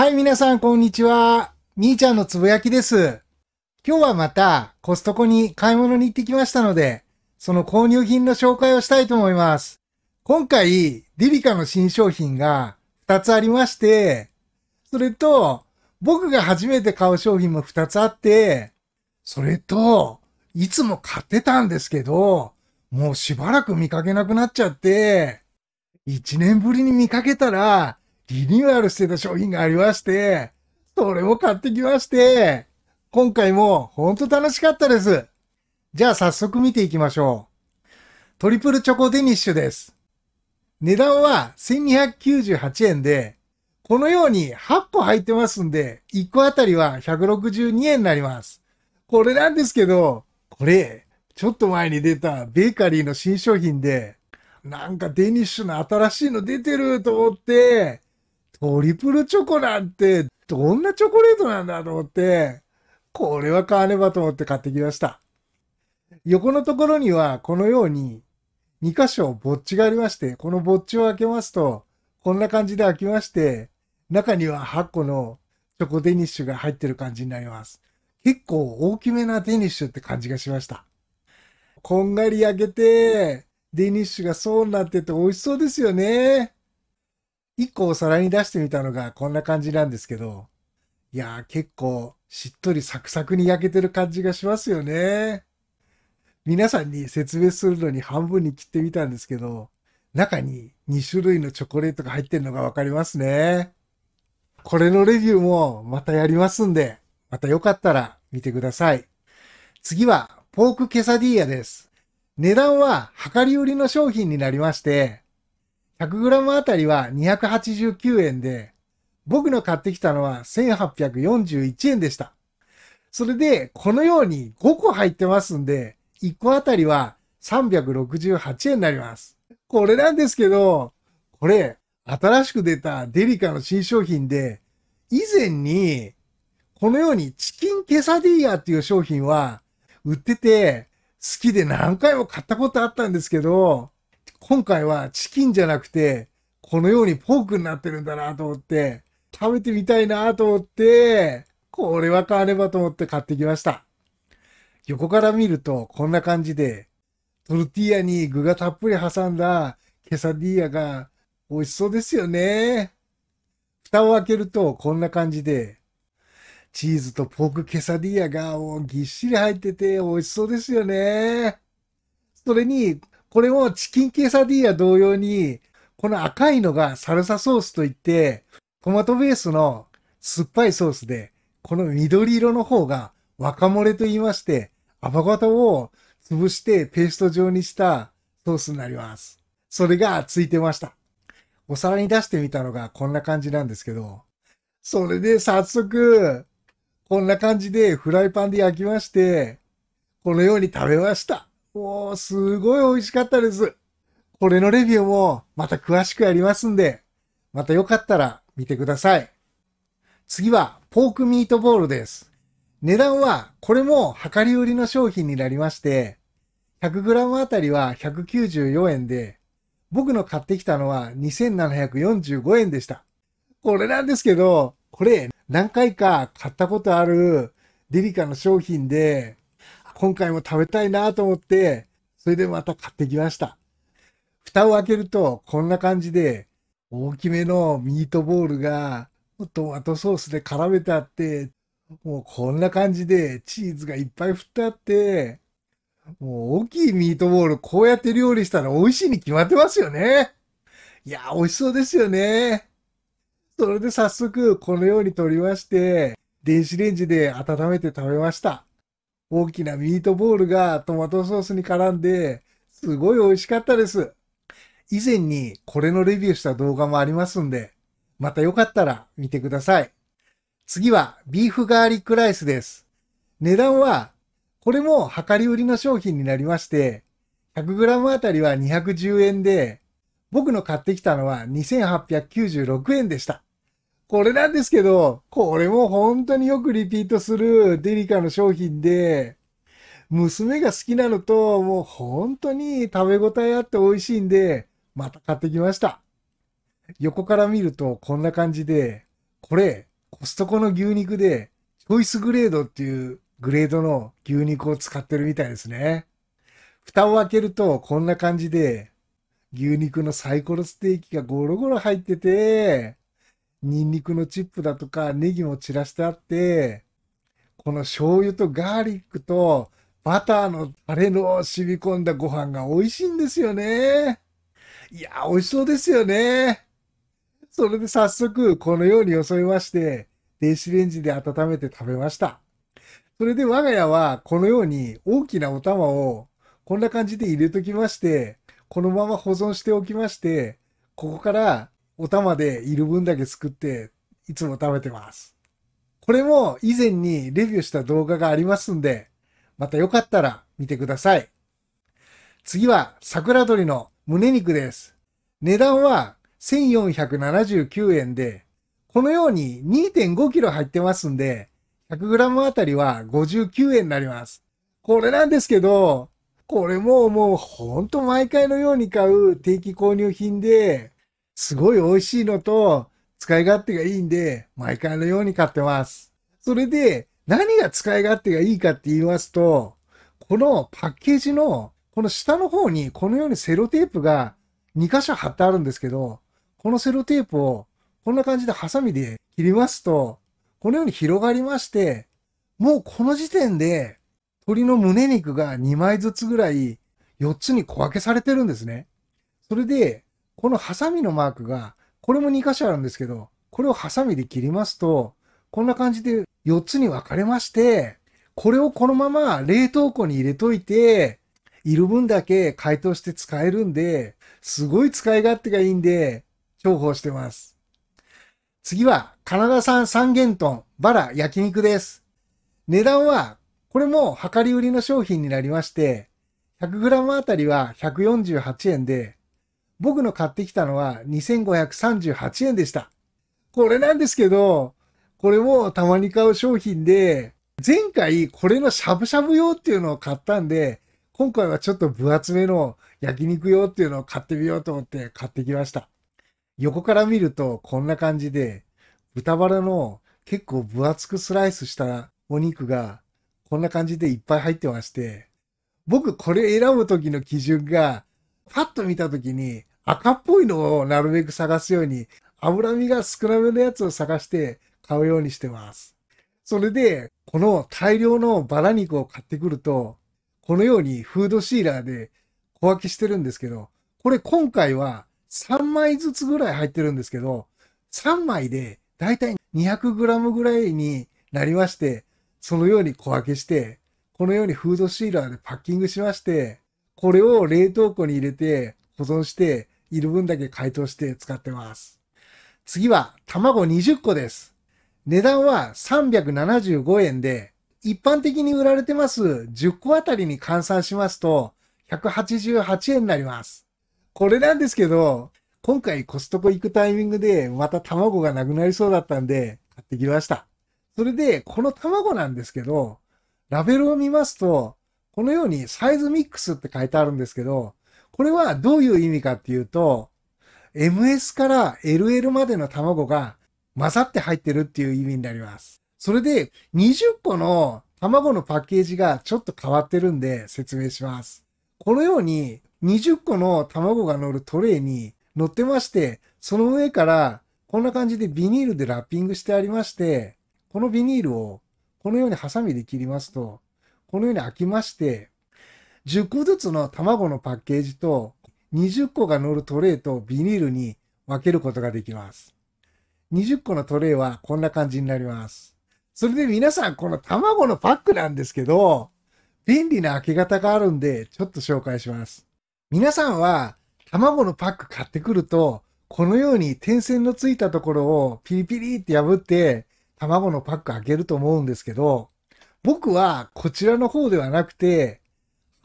はい、皆さん、こんにちは。みーちゃんのつぶやきです。今日はまた、コストコに買い物に行ってきましたので、その購入品の紹介をしたいと思います。今回、リリカの新商品が2つありまして、それと、僕が初めて買う商品も2つあって、それと、いつも買ってたんですけど、もうしばらく見かけなくなっちゃって、1年ぶりに見かけたら、リニューアルしてた商品がありまして、それも買ってきまして、今回もほんと楽しかったです。じゃあ早速見ていきましょう。トリプルチョコデニッシュです。値段は1298円で、このように8個入ってますんで、1個あたりは162円になります。これなんですけど、これ、ちょっと前に出たベーカリーの新商品で、なんかデニッシュの新しいの出てると思って、トリプルチョコなんて、どんなチョコレートなんだと思って、これは買わねばと思って買ってきました。横のところには、このように、2箇所ぼっちがありまして、このぼっちを開けますと、こんな感じで開きまして、中には8個のチョコデニッシュが入ってる感じになります。結構大きめなデニッシュって感じがしました。こんがり焼けて、デニッシュが層になってて美味しそうですよね。一個お皿に出してみたのがこんな感じなんですけど、いやー結構しっとりサクサクに焼けてる感じがしますよね。皆さんに説明するのに半分に切ってみたんですけど、中に2種類のチョコレートが入ってるのがわかりますね。これのレビューもまたやりますんで、またよかったら見てください。次はポークケサディーヤです。値段は量り売りの商品になりまして、100g あたりは289円で、僕の買ってきたのは1841円でした。それで、このように5個入ってますんで、1個あたりは368円になります。これなんですけど、これ、新しく出たデリカの新商品で、以前に、このようにチキンケサディーヤっていう商品は売ってて、好きで何回も買ったことあったんですけど、今回はチキンじゃなくて、このようにポークになってるんだなと思って、食べてみたいなと思って、これは買わねばと思って買ってきました。横から見るとこんな感じで、トルティーヤに具がたっぷり挟んだケサディーヤが美味しそうですよね。蓋を開けるとこんな感じで、チーズとポークケサディーヤがぎっしり入ってて美味しそうですよね。それにこれもチキンケサディーヤ同様に、この赤いのがサルサソースといって、トマトベースの酸っぱいソースで、この緑色の方が若漏れと言いまして、アボカドを潰してペースト状にしたソースになります。それがついてました。お皿に出してみたのがこんな感じなんですけど、それで早速、こんな感じでフライパンで焼きまして、このように食べました。おう、すごい美味しかったです。これのレビューもまた詳しくやりますんで、またよかったら見てください。次は、ポークミートボールです。値段は、これも量り売りの商品になりまして、100g あたりは194円で、僕の買ってきたのは2745円でした。これなんですけど、これ何回か買ったことあるデリカの商品で、今回も食べたいなと思って、それでまた買ってきました。蓋を開けると、こんな感じで、大きめのミートボールが、トマトソースで絡めてあって、もうこんな感じでチーズがいっぱい振ってあって、もう大きいミートボールこうやって料理したら美味しいに決まってますよね。いや、美味しそうですよね。それで早速このように取りまして、電子レンジで温めて食べました。大きなミートボールがトマトソースに絡んで、すごい美味しかったです。以前にこれのレビューした動画もありますんで、またよかったら見てください。次はビーフガーリックライスです。値段は、これも量り売りの商品になりまして、100g あたりは210円で、僕の買ってきたのは2896円でした。これなんですけど、これも本当によくリピートするデリカの商品で、娘が好きなのと、もう本当に食べ応えあって美味しいんで、また買ってきました。横から見るとこんな感じで、これ、コストコの牛肉で、チョイスグレードっていうグレードの牛肉を使ってるみたいですね。蓋を開けるとこんな感じで、牛肉のサイコロステーキがゴロゴロ入ってて、ニンニクのチップだとか、ネギも散らしてあって、この醤油とガーリックとバターのタレの染み込んだご飯が美味しいんですよね。いや、美味しそうですよね。それで早速、このように装いまして、電子レンジで温めて食べました。それで我が家は、このように大きなお玉を、こんな感じで入れときまして、このまま保存しておきまして、ここからお玉でいる分だけ作って、いつも食べてます。これも以前にレビューした動画がありますんで、またよかったら見てください。次は桜鳥の胸肉です。値段は1479円で、このように 2.5kg 入ってますんで、100g あたりは59円になります。これなんですけど、これももうほんと毎回のように買う定期購入品で、すごい美味しいのと、使い勝手がいいんで、毎回のように買ってます。それで、何が使い勝手がいいかって言いますと、このパッケージの、この下の方に、このようにセロテープが2箇所貼ってあるんですけど、このセロテープを、こんな感じでハサミで切りますと、このように広がりまして、もうこの時点で、鶏の胸肉が2枚ずつぐらい、4つに小分けされてるんですね。それで、このハサミのマークが、これも2箇所あるんですけど、これをハサミで切りますと、こんな感じで4つに分かれまして、これをこのまま冷凍庫に入れといて、いる分だけ解凍して使えるんで、すごい使い勝手がいいんで、重宝してます。次は、カナダ産三元豚、バラ焼肉です。値段は、これも量り売りの商品になりまして、100g あたりは148円で、僕の買ってきたのは2538円でした。これなんですけど、これもたまに買う商品で、前回これのしゃぶしゃぶ用っていうのを買ったんで、今回はちょっと分厚めの焼肉用っていうのを買ってみようと思って買ってきました。横から見るとこんな感じで、豚バラの結構分厚くスライスしたお肉がこんな感じでいっぱい入ってまして、僕これ選ぶ時の基準が、パッと見た時に、赤っぽいのをなるべく探すように、脂身が少なめのやつを探して買うようにしてます。それで、この大量のバラ肉を買ってくると、このようにフードシーラーで小分けしてるんですけど、これ今回は3枚ずつぐらい入ってるんですけど、3枚でだいたい 200g ぐらいになりまして、そのように小分けして、このようにフードシーラーでパッキングしまして、これを冷凍庫に入れて保存して、いる分だけ解凍して使ってます。次は卵20個です。値段は375円で、一般的に売られてます10個あたりに換算しますと、188円になります。これなんですけど、今回コストコ行くタイミングでまた卵がなくなりそうだったんで買ってきました。それで、この卵なんですけど、ラベルを見ますと、このようにサイズミックスって書いてあるんですけど、これはどういう意味かっていうと、MS から LL までの卵が混ざって入ってるっていう意味になります。それで20個の卵のパッケージがちょっと変わってるんで説明します。このように20個の卵が乗るトレイに乗ってまして、その上からこんな感じでビニールでラッピングしてありまして、このビニールをこのようにハサミで切りますと、このように開きまして、10個ずつの卵のパッケージと20個が乗るトレイとビニールに分けることができます。20個のトレイはこんな感じになります。それで皆さん、この卵のパックなんですけど、便利な開け方があるんで、ちょっと紹介します。皆さんは、卵のパック買ってくると、このように点線のついたところをピリピリって破って、卵のパック開けると思うんですけど、僕はこちらの方ではなくて、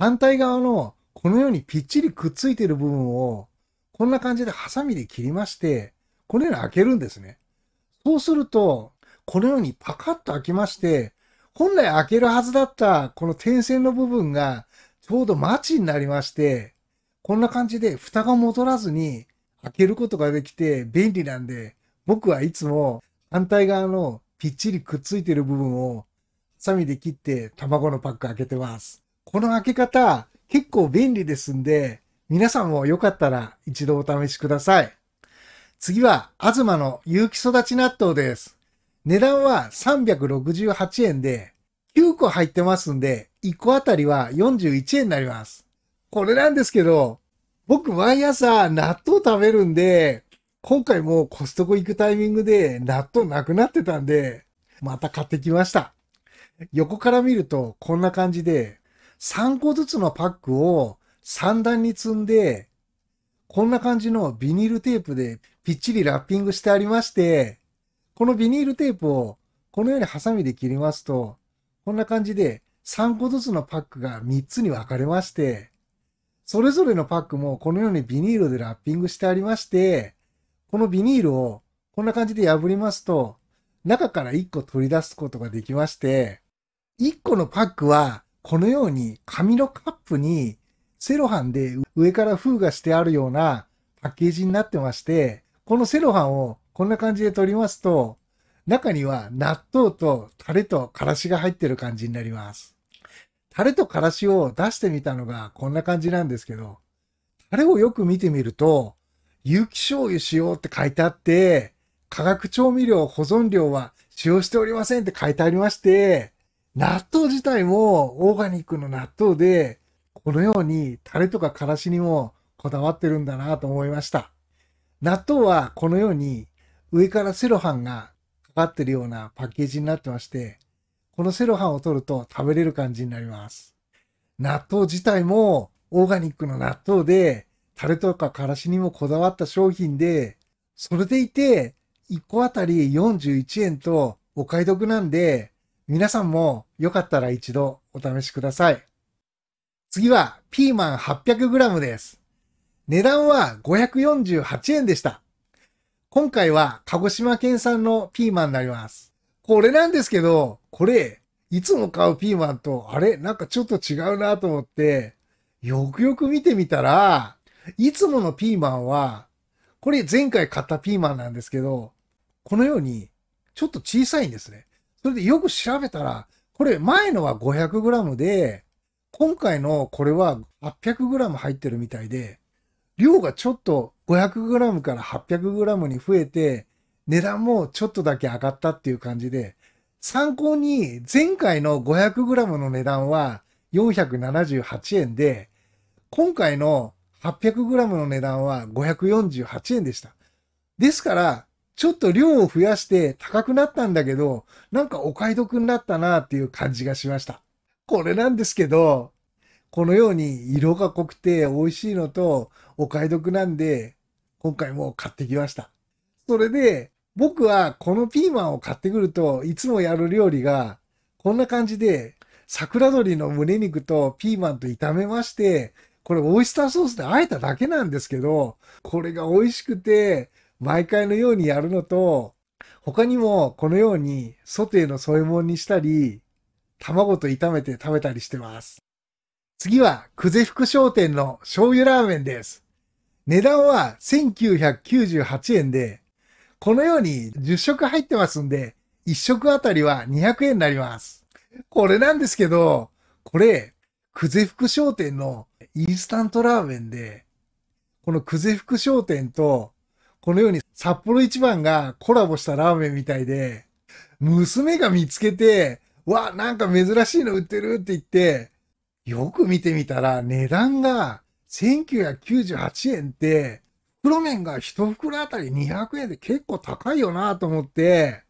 反対側のこのようにぴっちりくっついてる部分をこんな感じでハサミで切りまして、このように開けるんですね。そうすると、このようにパカッと開きまして、本来開けるはずだったこの点線の部分がちょうどマチになりまして、こんな感じで蓋が戻らずに開けることができて便利なんで、僕はいつも反対側のぴっちりくっついてる部分をハサミで切って卵のパック開けてます。この開け方、結構便利ですんで、皆さんもよかったら一度お試しください。次は、東の有機育ち納豆です。値段は368円で、9個入ってますんで、1個あたりは41円になります。これなんですけど、僕毎朝納豆食べるんで、今回もコストコ行くタイミングで納豆なくなってたんで、また買ってきました。横から見るとこんな感じで、3個ずつのパックを3段に積んで、こんな感じのビニールテープでぴっちりラッピングしてありまして、このビニールテープをこのようにハサミで切りますと、こんな感じで3個ずつのパックが3つに分かれまして、それぞれのパックもこのようにビニールでラッピングしてありまして、このビニールをこんな感じで破りますと、中から1個取り出すことができまして、1個のパックはこのように紙のカップにセロハンで上から封がしてあるようなパッケージになってまして、このセロハンをこんな感じで取りますと、中には納豆とタレとからしが入ってる感じになります。タレとからしを出してみたのがこんな感じなんですけど、タレをよく見てみると、有機醤油使用って書いてあって、化学調味料保存料は使用しておりませんって書いてありまして、納豆自体もオーガニックの納豆で、このようにタレとかからしにもこだわってるんだなと思いました。納豆はこのように上からセロハンがかかってるようなパッケージになってまして、このセロハンを取ると食べれる感じになります。納豆自体もオーガニックの納豆で、タレとかからしにもこだわった商品で、それでいて、1個あたり41円とお買い得なんで、皆さんもよかったら一度お試しください。次はピーマン 800g です。値段は548円でした。今回は鹿児島県産のピーマンになります。これなんですけど、これ、いつも買うピーマンと、あれなんかちょっと違うなと思って、よくよく見てみたら、いつものピーマンは、これ前回買ったピーマンなんですけど、このように、ちょっと小さいんですね。それでよく調べたら、これ前のは 500g で、今回のこれは 800g 入ってるみたいで、量がちょっと 500g から 800g に増えて、値段もちょっとだけ上がったっていう感じで、参考に前回の 500g の値段は478円で、今回の 800g の値段は548円でした。ですから、ちょっと量を増やして高くなったんだけど、なんかお買い得になったなっていう感じがしました。これなんですけど、このように色が濃くて美味しいのとお買い得なんで、今回も買ってきました。それで、僕はこのピーマンを買ってくると、いつもやる料理が、こんな感じで、桜鶏の胸肉とピーマンと炒めまして、これオイスターソースで和えただけなんですけど、これが美味しくて、毎回のようにやるのと、他にもこのようにソテーの添え物にしたり、卵と炒めて食べたりしてます。次は、久世福商店の醤油ラーメンです。値段は1998円で、このように10食入ってますんで、1食あたりは200円になります。これなんですけど、これ、久世福商店のインスタントラーメンで、この久世福商店とこのように札幌一番がコラボしたラーメンみたいで、娘が見つけて、わ、なんか珍しいの売ってるって言って、よく見てみたら値段が1998円って、袋麺が一袋あたり200円で結構高いよなと思って、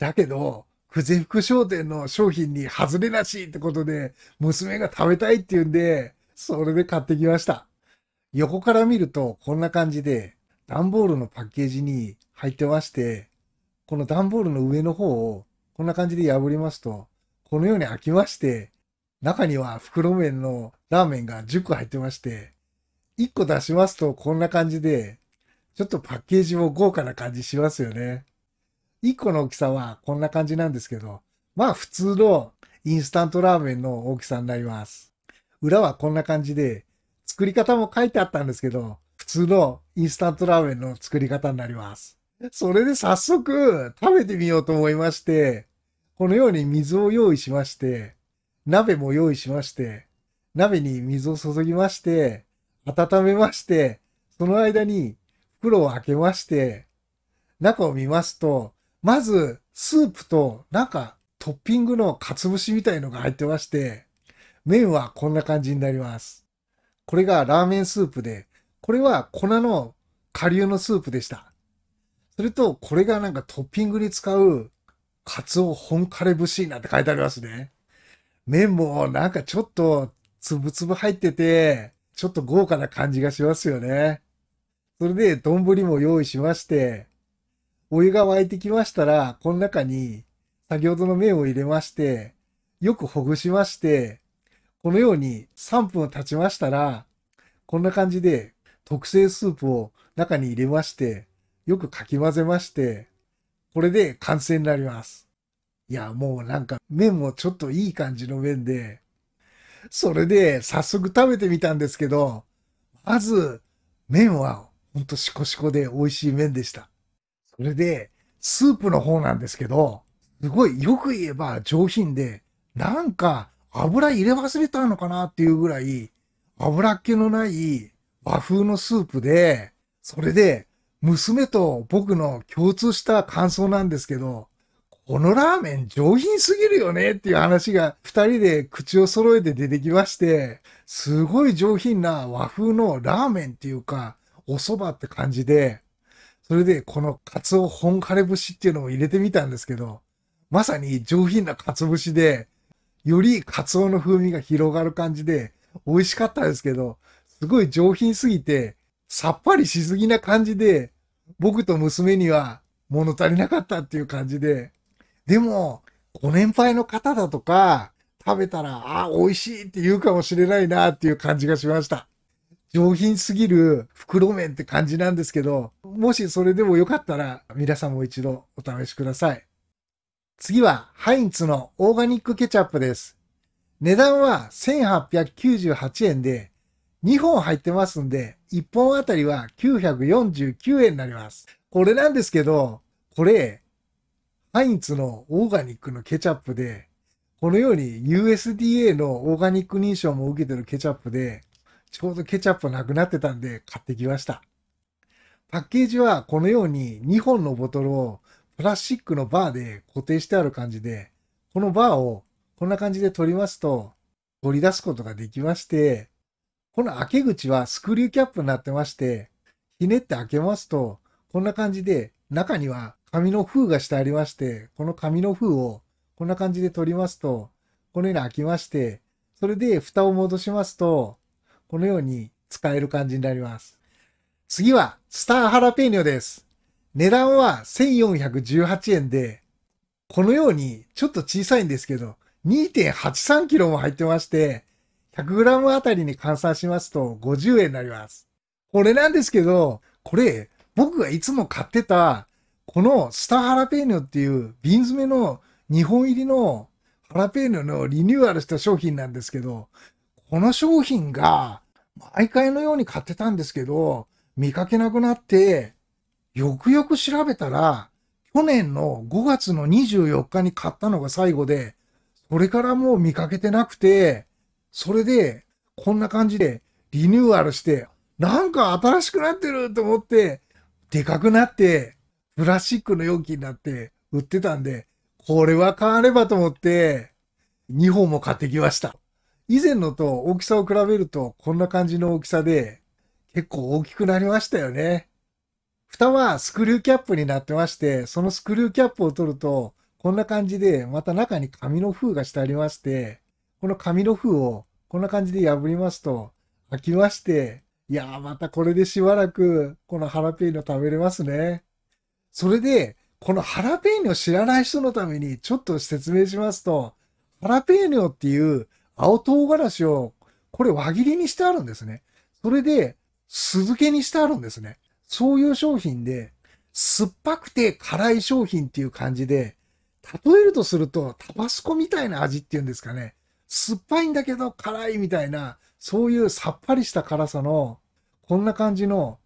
だけど、久世福商店の商品に外れなしってことで、娘が食べたいって言うんで、それで買ってきました。横から見るとこんな感じで、段ボールのパッケージに入ってまして、この段ボールの上の方をこんな感じで破りますと、このように開きまして、中には袋麺のラーメンが10個入ってまして、1個出しますとこんな感じで、ちょっとパッケージも豪華な感じしますよね。1個の大きさはこんな感じなんですけど、まあ普通のインスタントラーメンの大きさになります。裏はこんな感じで、作り方も書いてあったんですけど、普通のインスタントラーメンの作り方になります。それで早速食べてみようと思いまして、このように水を用意しまして、鍋も用意しまして、鍋に水を注ぎまして、温めまして、その間に袋を開けまして、中を見ますと、まずスープと中、トッピングのかつぶしみたいのが入ってまして、麺はこんな感じになります。これがラーメンスープで、これは粉の顆粒のスープでした。それと、これがなんかトッピングに使う、カツオ本枯れ節なんて書いてありますね。麺もなんかちょっと、つぶつぶ入ってて、ちょっと豪華な感じがしますよね。それで、丼も用意しまして、お湯が沸いてきましたら、この中に、先ほどの麺を入れまして、よくほぐしまして、このように3分経ちましたら、こんな感じで特製スープを中に入れまして、よくかき混ぜまして、これで完成になります。いや、もうなんか麺もちょっといい感じの麺で、それで早速食べてみたんですけど、まず麺はほんとシコシコで美味しい麺でした。それで、スープの方なんですけど、すごいよく言えば上品で、なんか油入れ忘れたのかなっていうぐらい、油っ気のない和風のスープで、それで、娘と僕の共通した感想なんですけど、このラーメン上品すぎるよねっていう話が二人で口を揃えて出てきまして、すごい上品な和風のラーメンっていうか、お蕎麦って感じで、それでこのカツオ本枯れ節っていうのを入れてみたんですけど、まさに上品なカツ節で、よりカツオの風味が広がる感じで、美味しかったですけど、すごい上品すぎて、さっぱりしすぎな感じで、僕と娘には物足りなかったっていう感じで、でも、ご年配の方だとか、食べたら、ああ、美味しいって言うかもしれないなっていう感じがしました。上品すぎる袋麺って感じなんですけど、もしそれでもよかったら、皆さんも一度お試しください。次は、ハインツのオーガニックケチャップです。値段は1898円で、2本入ってますんで、1本あたりは949円になります。これなんですけど、これ、ハインツのオーガニックのケチャップで、このように USDA のオーガニック認証も受けてるケチャップで、ちょうどケチャップなくなってたんで買ってきました。パッケージはこのように2本のボトルをプラスチックのバーで固定してある感じで、このバーをこんな感じで取りますと、取り出すことができまして、この開け口はスクリューキャップになってまして、ひねって開けますと、こんな感じで、中には紙の封がしてありまして、この紙の封をこんな感じで取りますと、このように開きまして、それで蓋を戻しますと、このように使える感じになります。次は、スターハラペーニョです。値段は1418円で、このようにちょっと小さいんですけど、2.83キロも入ってまして、100g あたりに換算しますと50円になります。これなんですけど、これ、僕がいつも買ってた、このスターハラペーニョっていう瓶詰めの2本入りのハラペーニョのリニューアルした商品なんですけど、この商品が毎回のように買ってたんですけど、見かけなくなって、よくよく調べたら、去年の5月の24日に買ったのが最後で、それからもう見かけてなくて、それで、こんな感じでリニューアルして、なんか新しくなってると思って、でかくなって、プラスチックの容器になって売ってたんで、これは変わればと思って、2本も買ってきました。以前のと大きさを比べると、こんな感じの大きさで、結構大きくなりましたよね。蓋はスクリューキャップになってまして、そのスクリューキャップを取ると、こんな感じで、また中に紙の封がしてありまして、この紙の封をこんな感じで破りますと、飽きまして、いやーまたこれでしばらくこのハラペーニョ食べれますね。それで、このハラペーニョ知らない人のためにちょっと説明しますと、ハラペーニョっていう青唐辛子をこれ輪切りにしてあるんですね。それで酢漬けにしてあるんですね。そういう商品で、酸っぱくて辛い商品っていう感じで、例えるとするとタバスコみたいな味っていうんですかね。酸っぱいんだけど辛いみたいな、そういうさっぱりした辛さの、こんな感じの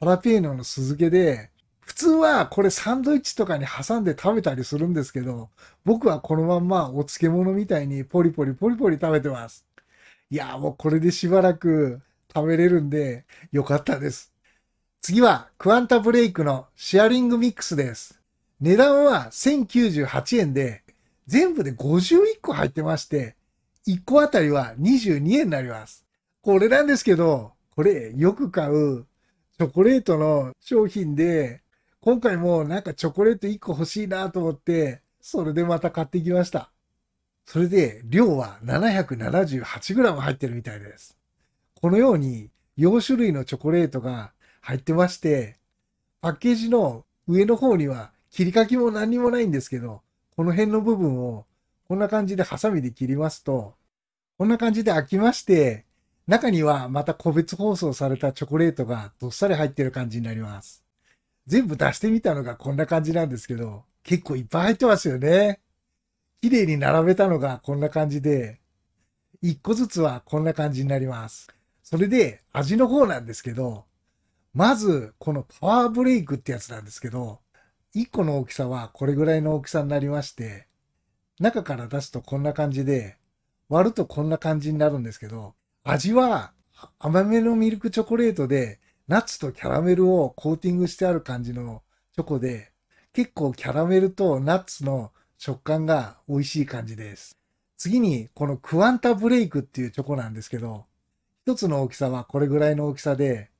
ハラペーノの酢漬けで、普通はこれサンドイッチとかに挟んで食べたりするんですけど、僕はこのまんまお漬物みたいにポリポリポリポリ食べてます。いやもうこれでしばらく食べれるんで、よかったです。次は、クアンタブレイクのシェアリングミックスです。値段は1098円で、全部で51個入ってまして、1個あたりは22円になります。これなんですけど、これよく買うチョコレートの商品で、今回もなんかチョコレート1個欲しいなと思って、それでまた買ってきました。それで量は 778g 入ってるみたいです。このように4種類のチョコレートが入ってまして、パッケージの上の方には切り欠きも何にもないんですけど、この辺の部分をこんな感じでハサミで切りますと、こんな感じで開きまして、中にはまた個別包装されたチョコレートがどっさり入ってる感じになります。全部出してみたのがこんな感じなんですけど、結構いっぱい入ってますよね。綺麗に並べたのがこんな感じで、一個ずつはこんな感じになります。それで味の方なんですけど、まずこのパワーブレイクってやつなんですけど、一個の大きさはこれぐらいの大きさになりまして、中から出すとこんな感じで、割るとこんな感じになるんですけど、味は甘めのミルクチョコレートで、ナッツとキャラメルをコーティングしてある感じのチョコで、結構キャラメルとナッツの食感が美味しい感じです。次に、このクワンタブレイクっていうチョコなんですけど、一つの大きさはこれぐらいの大きさで、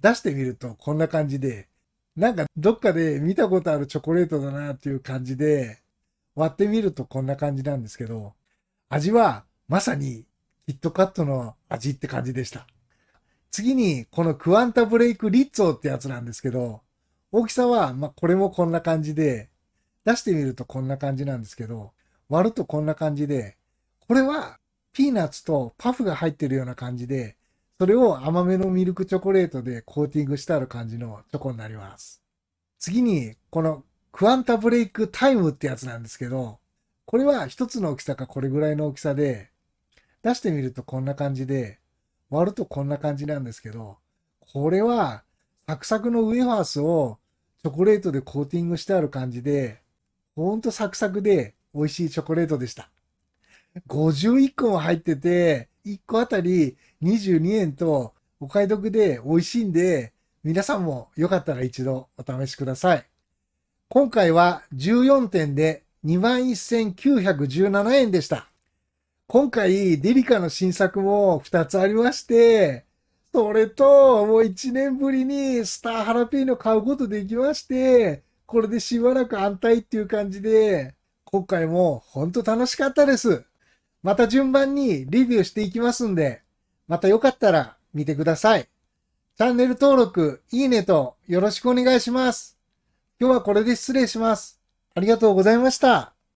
出してみるとこんな感じで、なんかどっかで見たことあるチョコレートだなっていう感じで、割ってみるとこんな感じなんですけど、味はまさにキットカットの味って感じでした。次に、このクアンタブレイクリッツォってやつなんですけど、大きさは、まこれもこんな感じで、出してみるとこんな感じなんですけど、割るとこんな感じで、これはピーナッツとパフが入ってるような感じで、それを甘めのミルクチョコレートでコーティングしてある感じのチョコになります。次に、このクアンタブレイクタイムってやつなんですけど、これは一つの大きさかこれぐらいの大きさで、出してみるとこんな感じで、割るとこんな感じなんですけど、これはサクサクのウェファースをチョコレートでコーティングしてある感じで、ほんとサクサクで美味しいチョコレートでした。51個も入ってて、1個あたり22円とお買い得で美味しいんで、皆さんもよかったら一度お試しください。今回は14点で21,917円でした。今回、デリカの新作も2つありまして、それと、もう1年ぶりにスターハラペーの買うことできまして、これでしばらく安泰っていう感じで、今回もほんと楽しかったです。また順番にレビューしていきますんで、またよかったら見てください。チャンネル登録、いいねとよろしくお願いします。今日はこれで失礼します。ありがとうございました。